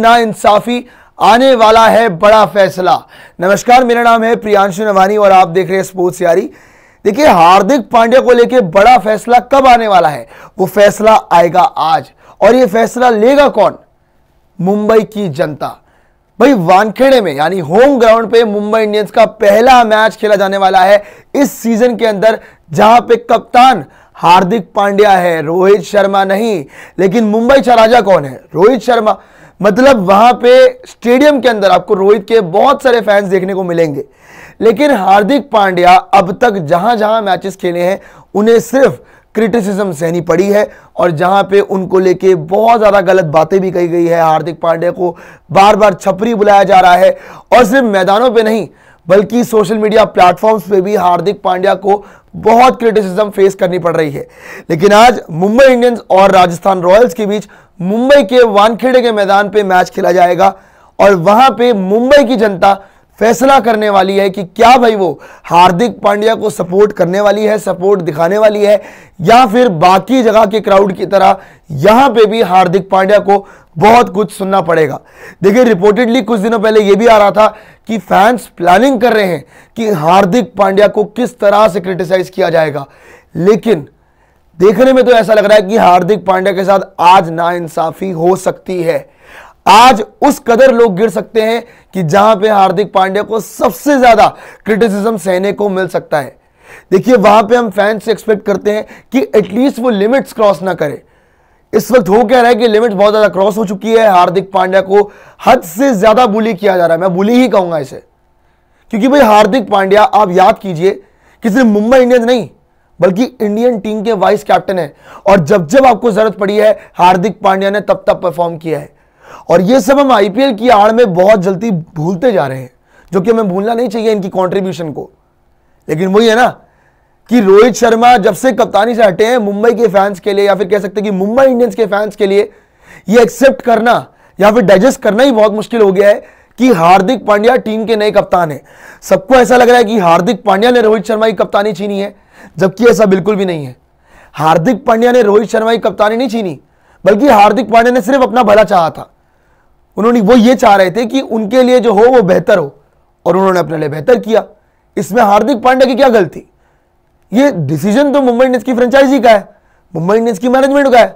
नाइंसाफ़ी आने वाला है बड़ा फैसला नमस्कार मेरा नाम है प्रियांशु नवानी और आप देख रहे हैं स्पोर्ट्स यारी देखिए हार्दिक पांड्या को लेकर बड़ा फैसला कब आने वाला है वो फैसला आएगा आज और ये फैसला लेगा कौन मुंबई की जनता भाई वानखेड़े में यानी होम ग्राउंड पे मुंबई इंडियंस का पहला मैच खेला जाने वाला है इस सीजन के अंदर जहां पे कप्तान हार्दिक पांड्या है रोहित शर्मा नहीं लेकिन मुंबई राजा कौन है रोहित शर्मा मतलब वहां पे स्टेडियम के अंदर आपको रोहित के बहुत सारे फैंस देखने को मिलेंगे लेकिन हार्दिक पांड्या अब तक जहां जहां मैचेस खेले हैं उन्हें सिर्फ क्रिटिसिज्म सहनी पड़ी है और जहां पे उनको लेके बहुत ज़्यादा गलत बातें भी कही गई है हार्दिक पांड्या को बार बार छपरी बुलाया जा रहा है और सिर्फ मैदानों पर नहीं बल्कि सोशल मीडिया प्लेटफॉर्म्स पे भी हार्दिक पांड्या को बहुत क्रिटिसिज्म फेस करनी पड़ रही है लेकिन आज मुंबई इंडियंस और राजस्थान रॉयल्स के बीच मुंबई के वानखेड़े के मैदान पे मैच खेला जाएगा और वहां पे मुंबई की जनता फैसला करने वाली है कि क्या भाई वो हार्दिक पांड्या को सपोर्ट करने वाली है सपोर्ट दिखाने वाली है या फिर बाकी जगह के क्राउड की तरह यहां पे भी हार्दिक पांड्या को बहुत कुछ सुनना पड़ेगा देखिए रिपोर्टेडली कुछ दिनों पहले ये भी आ रहा था कि फैंस प्लानिंग कर रहे हैं कि हार्दिक पांड्या को किस तरह से क्रिटिसाइज किया जाएगा लेकिन देखने में तो ऐसा लग रहा है कि हार्दिक पांड्या के साथ आज नाइंसाफी हो सकती है आज उस कदर लोग गिर सकते हैं कि जहां पे हार्दिक पांड्या को सबसे ज्यादा क्रिटिसिज्म सहने को मिल सकता है देखिए वहां पे हम फैंस से एक्सपेक्ट करते हैं कि एटलीस्ट वो लिमिट्स क्रॉस ना करे इस वक्त हो क्या रहा है कि लिमिट बहुत ज्यादा क्रॉस हो चुकी है हार्दिक पांड्या को हद से ज्यादा बुली किया जा रहा है मैं बुली ही कहूंगा इसे क्योंकि भाई हार्दिक पांड्या आप याद कीजिए कि सिर्फ मुंबई इंडियंस नहीं बल्कि इंडियन टीम के वाइस कैप्टन है और जब जब आपको जरूरत पड़ी है हार्दिक पांड्या ने तब तब परफॉर्म किया है और यह सब हम आईपीएल की आड़ में बहुत जल्दी भूलते जा रहे हैं जो कि हमें भूलना नहीं चाहिए इनकी कॉन्ट्रीब्यूशन को लेकिन वही है ना कि रोहित शर्मा जब से कप्तानी से हटे हैं मुंबई के फैंस के लिए या फिर कह सकते हैं कि मुंबई इंडियंस के फैंस के लिए ये एक्सेप्ट करना या फिर डाइजेस्ट करना ही बहुत मुश्किल हो गया है कि हार्दिक पांड्या टीम के नए कप्तान है सबको ऐसा लग रहा है कि हार्दिक पांड्या ने रोहित शर्मा की कप्तानी छीनी है जबकि ऐसा बिल्कुल भी नहीं है हार्दिक पांड्या ने रोहित शर्मा की कप्तानी नहीं छीनी बल्कि हार्दिक पांड्या ने सिर्फ अपना भला चाहा था उन्होंने वो ये चाह रहे थे कि उनके लिए जो हो वो बेहतर हो और उन्होंने अपने लिए बेहतर किया इसमें हार्दिक पांड्या की क्या गलती ये डिसीजन तो मुंबई इंडियंस की फ्रेंचाइजी का है मुंबई इंडियंस की मैनेजमेंट का है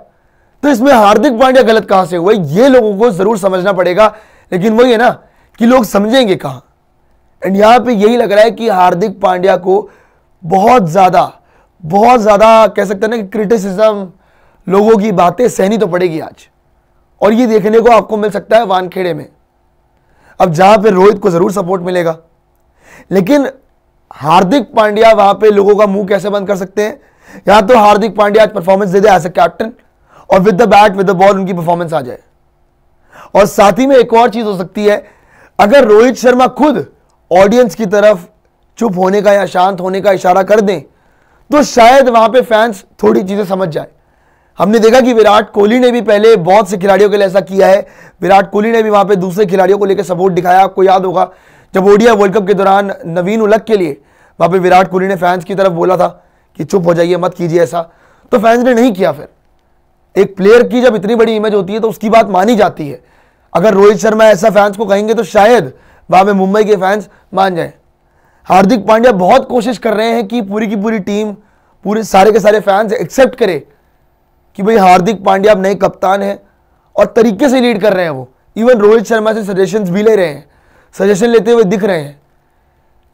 तो इसमें हार्दिक पांड्या गलत कहां से हुआ ये लोगों को जरूर समझना पड़ेगा लेकिन वही है ना कि लोग समझेंगे कहां एंड यहां पे यही लग रहा है कि हार्दिक पांड्या को बहुत ज़्यादा बहुत ज़्यादा कह सकते हैं ना कि क्रिटिसिज्म लोगों की बातें सहनी तो पड़ेगी आज और ये देखने को आपको मिल सकता है वानखेड़े में अब जहाँ पे रोहित को ज़रूर सपोर्ट मिलेगा लेकिन हार्दिक पांड्या वहाँ पे लोगों का मुंह कैसे बंद कर सकते हैं या तो हार्दिक पांड्या आज परफॉर्मेंस दे दे एज ए कैप्टन और with the bat with the ball उनकी परफॉर्मेंस आ जाए और साथ ही में एक और चीज़ हो सकती है अगर रोहित शर्मा खुद ऑडियंस की तरफ चुप होने का या शांत होने का इशारा कर दें तो शायद वहाँ पे फैंस थोड़ी चीज़ें समझ जाए हमने देखा कि विराट कोहली ने भी पहले बहुत से खिलाड़ियों के लिए ऐसा किया है विराट कोहली ने भी वहाँ पे दूसरे खिलाड़ियों को लेकर सपोर्ट दिखाया आपको याद होगा जब ओडिया वर्ल्ड कप के दौरान नवीन उलक के लिए वहाँ पे विराट कोहली ने फैंस की तरफ बोला था कि चुप हो जाइए मत कीजिए ऐसा तो फैंस ने नहीं किया फिर एक प्लेयर की जब इतनी बड़ी इमेज होती है तो उसकी बात मानी जाती है अगर रोहित शर्मा ऐसा फैंस को कहेंगे तो शायद वहाँ पे मुंबई के फैंस मान जाए हार्दिक पांड्या बहुत कोशिश कर रहे हैं कि पूरी की पूरी टीम पूरे सारे के सारे फैंस एक्सेप्ट करे कि भाई हार्दिक पांड्या अब नए कप्तान हैं और तरीके से लीड कर रहे हैं वो इवन रोहित शर्मा से सजेशंस भी ले रहे हैं सजेशन लेते हुए दिख रहे हैं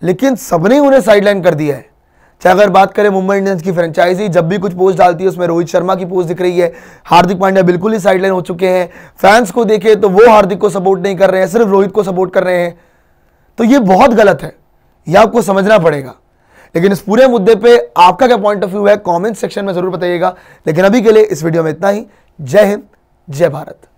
लेकिन सबने उन्हें साइडलाइन कर दिया है चाहे अगर बात करें मुंबई इंडियंस की फ्रेंचाइजी जब भी कुछ पोस्ट डालती है उसमें रोहित शर्मा की पोस्ट दिख रही है हार्दिक पांड्या बिल्कुल ही साइडलाइन हो चुके हैं फैंस को देखे तो वो हार्दिक को सपोर्ट नहीं कर रहे हैं सिर्फ रोहित को सपोर्ट कर रहे हैं तो ये बहुत गलत है यह आपको समझना पड़ेगा लेकिन इस पूरे मुद्दे पे आपका क्या पॉइंट ऑफ व्यू है कमेंट सेक्शन में ज़रूर बताइएगा लेकिन अभी के लिए इस वीडियो में इतना ही जय हिंद जय भारत